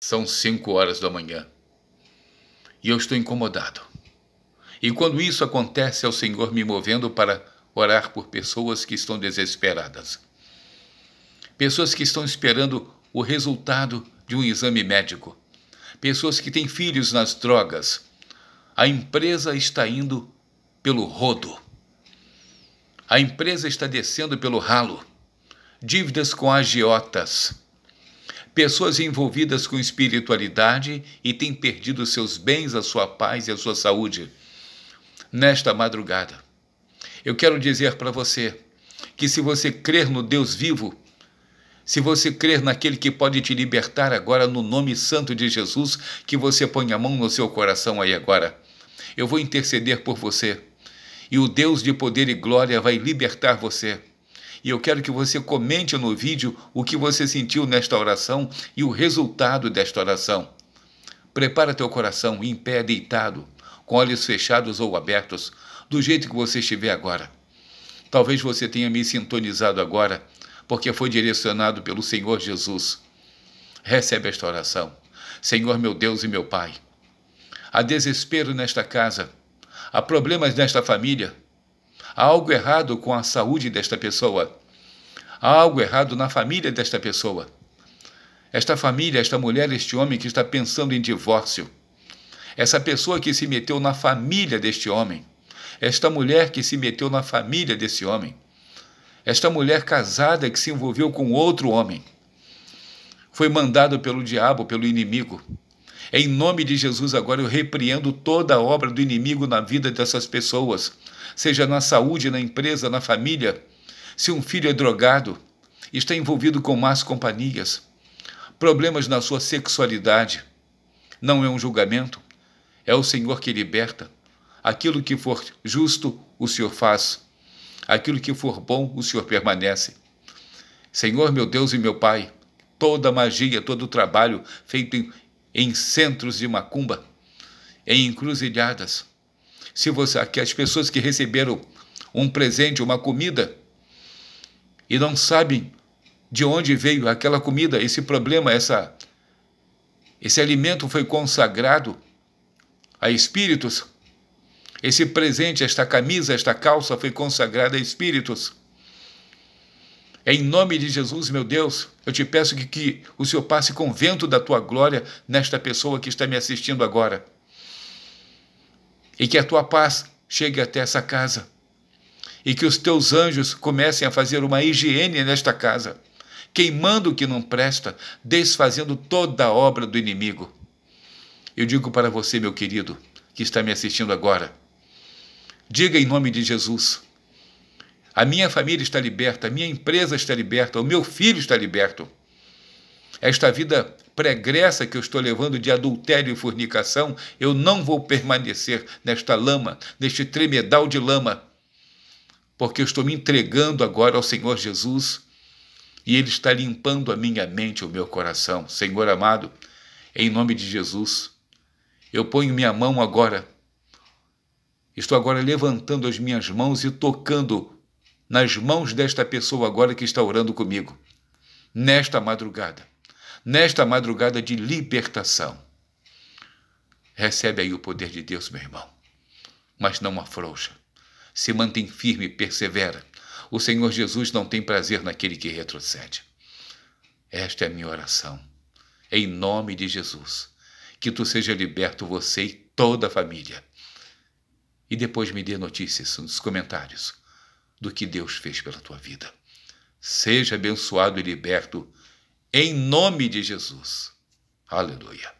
São cinco horas da manhã e eu estou incomodado. E quando isso acontece, é o Senhor me movendo para orar por pessoas que estão desesperadas. Pessoas que estão esperando o resultado de um exame médico. Pessoas que têm filhos nas drogas. A empresa está indo pelo rodo. A empresa está descendo pelo ralo. Dívidas com agiotas pessoas envolvidas com espiritualidade e têm perdido seus bens, a sua paz e a sua saúde. Nesta madrugada, eu quero dizer para você que se você crer no Deus vivo, se você crer naquele que pode te libertar agora no nome santo de Jesus, que você põe a mão no seu coração aí agora. Eu vou interceder por você e o Deus de poder e glória vai libertar você e eu quero que você comente no vídeo o que você sentiu nesta oração e o resultado desta oração. Prepara teu coração em pé deitado, com olhos fechados ou abertos, do jeito que você estiver agora. Talvez você tenha me sintonizado agora, porque foi direcionado pelo Senhor Jesus. Recebe esta oração. Senhor meu Deus e meu Pai, há desespero nesta casa, há problemas nesta família, Há algo errado com a saúde desta pessoa. Há algo errado na família desta pessoa. Esta família, esta mulher, este homem que está pensando em divórcio. Essa pessoa que se meteu na família deste homem. Esta mulher que se meteu na família desse homem. Esta mulher casada que se envolveu com outro homem. Foi mandado pelo diabo, pelo inimigo. Em nome de Jesus, agora eu repreendo toda a obra do inimigo na vida dessas pessoas seja na saúde, na empresa, na família. Se um filho é drogado, está envolvido com más companhias, problemas na sua sexualidade, não é um julgamento, é o Senhor que liberta. Aquilo que for justo, o Senhor faz. Aquilo que for bom, o Senhor permanece. Senhor, meu Deus e meu Pai, toda magia, todo o trabalho feito em, em centros de macumba, em encruzilhadas, se você, que as pessoas que receberam um presente, uma comida, e não sabem de onde veio aquela comida, esse problema, essa, esse alimento foi consagrado a espíritos. Esse presente, esta camisa, esta calça foi consagrada a espíritos. É em nome de Jesus, meu Deus, eu te peço que, que o Senhor passe com vento da tua glória nesta pessoa que está me assistindo agora e que a tua paz chegue até essa casa. E que os teus anjos comecem a fazer uma higiene nesta casa, queimando o que não presta, desfazendo toda a obra do inimigo. Eu digo para você, meu querido, que está me assistindo agora, diga em nome de Jesus: a minha família está liberta, a minha empresa está liberta, o meu filho está liberto esta vida pregressa que eu estou levando de adultério e fornicação, eu não vou permanecer nesta lama, neste tremedal de lama, porque eu estou me entregando agora ao Senhor Jesus e Ele está limpando a minha mente, o meu coração. Senhor amado, em nome de Jesus, eu ponho minha mão agora, estou agora levantando as minhas mãos e tocando nas mãos desta pessoa agora que está orando comigo, nesta madrugada nesta madrugada de libertação. Recebe aí o poder de Deus, meu irmão, mas não afrouxa. Se mantém firme e persevera. O Senhor Jesus não tem prazer naquele que retrocede. Esta é a minha oração. Em nome de Jesus, que tu seja liberto você e toda a família. E depois me dê notícias nos comentários do que Deus fez pela tua vida. Seja abençoado e liberto em nome de Jesus. Aleluia.